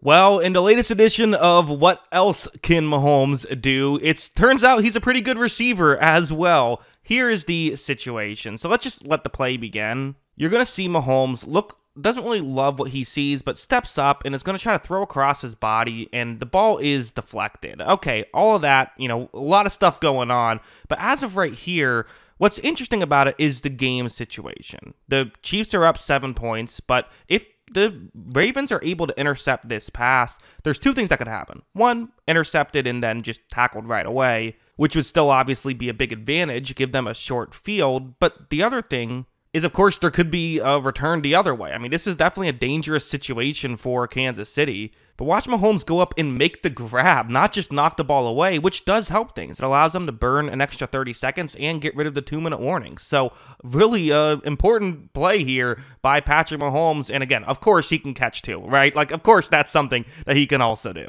Well, in the latest edition of What Else Can Mahomes Do, it turns out he's a pretty good receiver as well. Here is the situation. So let's just let the play begin. You're going to see Mahomes look doesn't really love what he sees, but steps up and is going to try to throw across his body, and the ball is deflected. Okay, all of that, you know, a lot of stuff going on. But as of right here, what's interesting about it is the game situation. The Chiefs are up seven points, but if the Ravens are able to intercept this pass, there's two things that could happen. One, intercepted and then just tackled right away, which would still obviously be a big advantage, give them a short field. But the other thing is of course there could be a return the other way. I mean, this is definitely a dangerous situation for Kansas City. But watch Mahomes go up and make the grab, not just knock the ball away, which does help things. It allows them to burn an extra 30 seconds and get rid of the two minute warning. So, really uh, important play here by Patrick Mahomes. And again, of course, he can catch two, right? Like, of course, that's something that he can also do.